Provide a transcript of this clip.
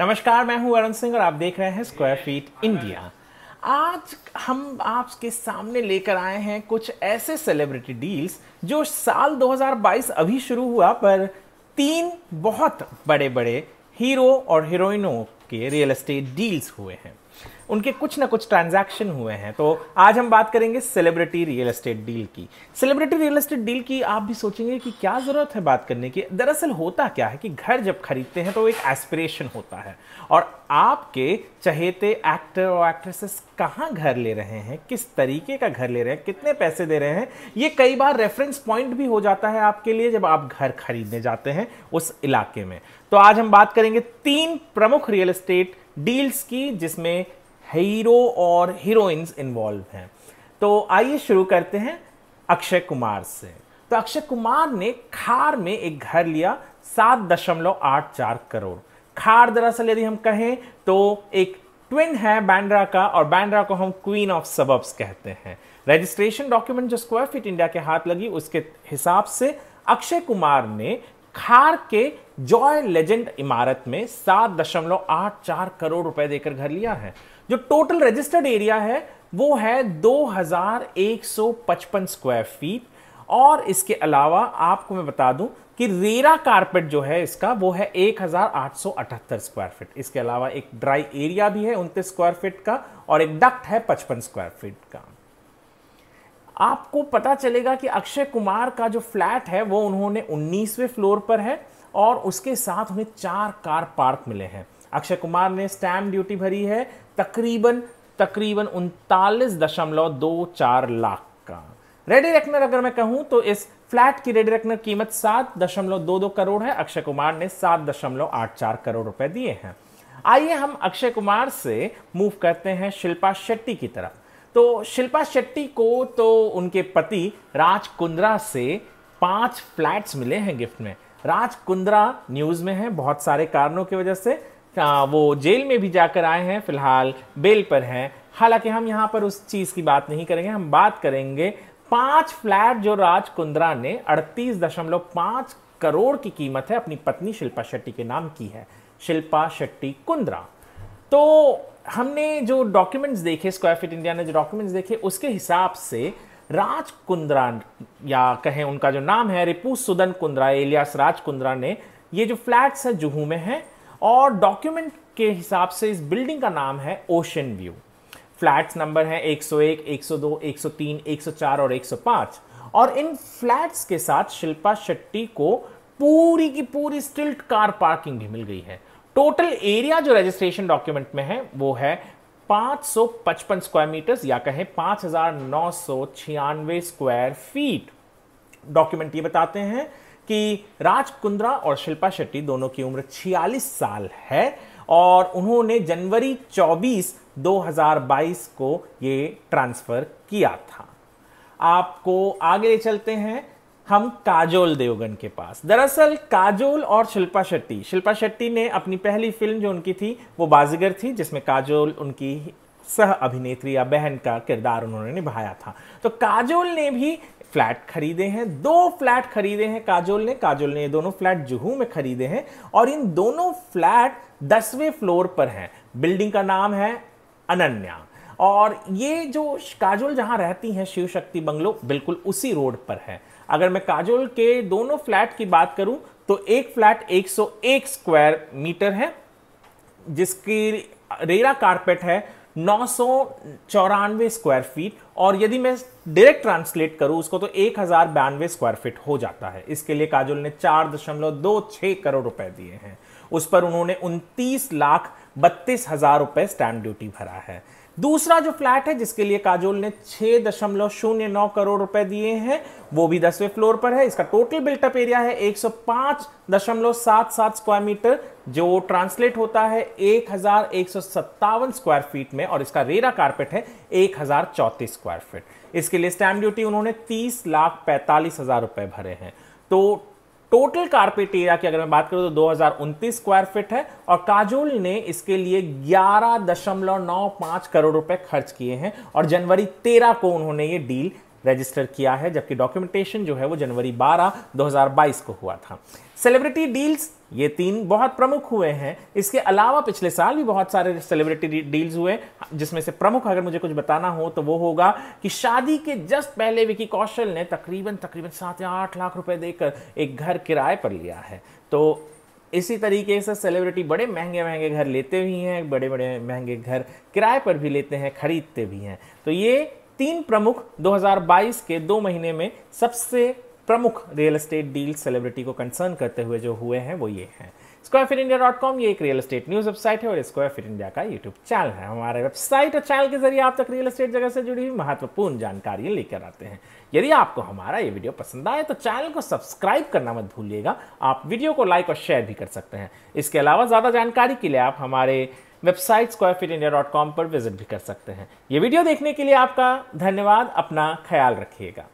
नमस्कार मैं हूं अरुण सिंह और आप देख रहे हैं स्क्वायर फीट इंडिया आज हम आपके सामने लेकर आए हैं कुछ ऐसे सेलिब्रिटी डील्स जो साल 2022 अभी शुरू हुआ पर तीन बहुत बड़े बड़े हीरो और हीरोइनों के रियल एस्टेट डील्स हुए हैं उनके कुछ ना कुछ ट्रांजैक्शन हुए हैं तो आज हम बात करेंगे सेलिब्रिटी रियल एस्टेट डील की सेलिब्रिटी रियल एस्टेट डील की आप भी सोचेंगे कि क्या ज़रूरत है बात करने की दरअसल होता क्या है कि घर जब खरीदते हैं तो एक एस्पिरेशन होता है और आपके चहेते एक्टर और एक्ट्रेसेस कहाँ घर ले रहे हैं किस तरीके का घर ले रहे हैं कितने पैसे दे रहे हैं ये कई बार रेफरेंस पॉइंट भी हो जाता है आपके लिए जब आप घर खरीदने जाते हैं उस इलाके में तो आज हम बात करेंगे तीन प्रमुख रियल एस्टेट डील्स की जिसमें हीरो और हीरोइंस इन्वॉल्व हैं तो आइए शुरू करते हैं अक्षय कुमार से तो अक्षय कुमार ने खार में एक घर लिया सात दशमलव आठ चार करोड़ खार दरअसल यदि हम कहें तो एक ट्विन है बैंड्रा का और बैंड्रा को हम क्वीन ऑफ सबब्स कहते हैं रजिस्ट्रेशन डॉक्यूमेंट जो स्क्वायर फीट इंडिया के हाथ लगी उसके हिसाब से अक्षय कुमार ने खार के जॉय लेजेंड इमारत में सात दशमलव आठ चार करोड़ रुपए देकर घर लिया है जो टोटल रजिस्टर्ड एरिया है वो है 2155 स्क्वायर फीट और इसके अलावा आपको मैं बता दूं कि रेरा कारपेट जो है इसका वो है 1878 स्क्वायर फीट इसके अलावा एक ड्राई एरिया भी है उनतीस स्क्वायर फीट का और एक डक्ट है 55 स्क्वायर फीट का आपको पता चलेगा कि अक्षय कुमार का जो फ्लैट है वो उन्होंने 19वें फ्लोर पर है और उसके साथ उन्हें चार कार पार्क मिले हैं अक्षय कुमार ने स्टैम्प ड्यूटी भरी है तकरीबन तकरीबन उनतालीस दशमलव दो चार लाख का रेडी रेकनर अगर मैं कहूं तो इस फ्लैट की रेडी रेकनर कीमत सात दशमलव दो दो करोड़ है अक्षय कुमार ने सात दशमलव आठ चार करोड़ रुपए दिए हैं आइए हम अक्षय कुमार से मूव करते हैं शिल्पा शेट्टी की तरफ तो शिल्पा शेट्टी को तो उनके पति राज कुंद्रा से पांच फ्लैट्स मिले हैं गिफ्ट में राज कुंद्रा न्यूज़ में हैं बहुत सारे कारणों की वजह से आ, वो जेल में भी जाकर आए हैं फिलहाल बेल पर हैं हालांकि हम यहाँ पर उस चीज़ की बात नहीं करेंगे हम बात करेंगे पांच फ्लैट जो राज कुंद्रा ने अड़तीस दशमलव पाँच करोड़ की कीमत है अपनी पत्नी शिल्पा शेट्टी के नाम की है शिल्पा शेट्टी कुंद्रा तो हमने जो डॉक्यूमेंट्स देखे स्क्वायर फिट इंडिया ने जो डॉक्यूमेंट्स देखे उसके हिसाब से राज कुंद्रा या कहें उनका जो नाम है रिपू सुदन कुंद्रा एलियास राज कुंद्रा ने ये जो फ्लैट्स है जुहू में है और डॉक्यूमेंट के हिसाब से इस बिल्डिंग का नाम है ओशन व्यू फ्लैट्स नंबर हैं 101, 102, 103, 104 और 105 और इन फ्लैट्स के साथ शिल्पा शेट्टी को पूरी की पूरी स्टिल्ट कार पार्किंग भी मिल गई है टोटल एरिया जो रजिस्ट्रेशन डॉक्यूमेंट में है वो है 555 स्क्वायर मीटर्स या कहें 5,996 स्क्वायर फीट डॉक्यूमेंट ये बताते हैं कि राज कुंद्रा और शिल्पा शेट्टी दोनों की उम्र 46 साल है और उन्होंने जनवरी 24 2022 को ये ट्रांसफर किया था आपको आगे चलते हैं हम काजोल देवगन के पास दरअसल काजोल और शिल्पा शेट्टी शिल्पा शेट्टी ने अपनी पहली फिल्म जो उनकी थी वो बाजीगर थी जिसमें काजोल उनकी सह अभिनेत्री या बहन का किरदार उन्होंने निभाया था तो काजोल ने भी फ्लैट खरीदे हैं दो फ्लैट खरीदे हैं काजोल ने काजोल ने ये दोनों फ्लैट जुहू में खरीदे हैं और इन दोनों फ्लैट दसवें फ्लोर पर हैं बिल्डिंग का नाम है अनन्या और ये जो काजोल जहां रहती हैं शिव शक्ति बंगलो बिल्कुल उसी रोड पर है अगर मैं काजोल के दोनों फ्लैट की बात करूं तो एक फ्लैट 101 स्क्वायर मीटर है जिसकी रेरा कारपेट है नौ स्क्वायर फीट और यदि मैं डायरेक्ट ट्रांसलेट करूं उसको तो एक स्क्वायर फीट हो जाता है इसके लिए काजोल ने चार दशमलव दो छः करोड़ रुपए दिए हैं उस पर उन्होंने उनतीस लाख बत्तीस हजार रुपए स्टैंप ड्यूटी भरा है दूसरा जो फ्लैट है जिसके लिए काजोल ने छह दशमलव शून्य नौ करोड़ रुपए दिए हैं वो भी दसवें फ्लोर पर है इसका टोटल बिल्टअप एरिया है एक सौ पांच दशमलव सात सात स्क्वायर मीटर जो ट्रांसलेट होता है एक हजार एक सौ सत्तावन स्क्वायर फीट में और इसका रेरा कारपेट है एक हजार चौतीस स्क्वायर फीट इसके लिए स्टैंप ड्यूटी उन्होंने तीस लाख पैंतालीस हजार रुपए भरे हैं तो टोटल कारपेट एरिया की अगर मैं बात करूं तो दो स्क्वायर फीट है और काजोल ने इसके लिए 11.95 करोड़ रुपए खर्च किए हैं और जनवरी 13 को उन्होंने ये डील रजिस्टर किया है जबकि डॉक्यूमेंटेशन जो है वो जनवरी 12 2022 को हुआ था सेलिब्रिटी डील्स ये तीन बहुत प्रमुख हुए हैं इसके अलावा पिछले साल भी बहुत सारे सेलिब्रिटी डील्स हुए जिसमें से प्रमुख अगर मुझे कुछ बताना हो तो वो होगा कि शादी के जस्ट पहले विकी कौशल ने तकरीबन तकरीबन सात या आठ लाख रुपए देकर एक घर किराए पर लिया है तो इसी तरीके से सेलिब्रिटी बड़े महंगे महंगे घर लेते भी हैं बड़े बड़े महंगे घर किराए पर भी लेते हैं खरीदते भी हैं तो ये तीन प्रमुख 2022 के दो महीने में सबसे प्रमुख रियल एस्टेट डील सेलिब्रिटी को कंसर्न करते हुए जो हुए हैं वो ये हैं square feet India dot com ये एक रियल एस्टेट न्यूज़ वेबसाइट है और स्क्वायर फिट इंडिया का यूट्यूब चैनल है हमारे वेबसाइट और चैनल के जरिए आप तक रियल एस्टेट जगह से जुड़ी हुई महत्वपूर्ण जानकारी लेकर आते हैं यदि आपको हमारा ये वीडियो पसंद आए तो चैनल को सब्सक्राइब करना मत भूलिएगा आप वीडियो को लाइक और शेयर भी कर सकते हैं इसके अलावा ज़्यादा जानकारी के लिए आप हमारे website square feet India dot com पर विजिट भी कर सकते हैं ये वीडियो देखने के लिए आपका धन्यवाद अपना ख्याल रखिएगा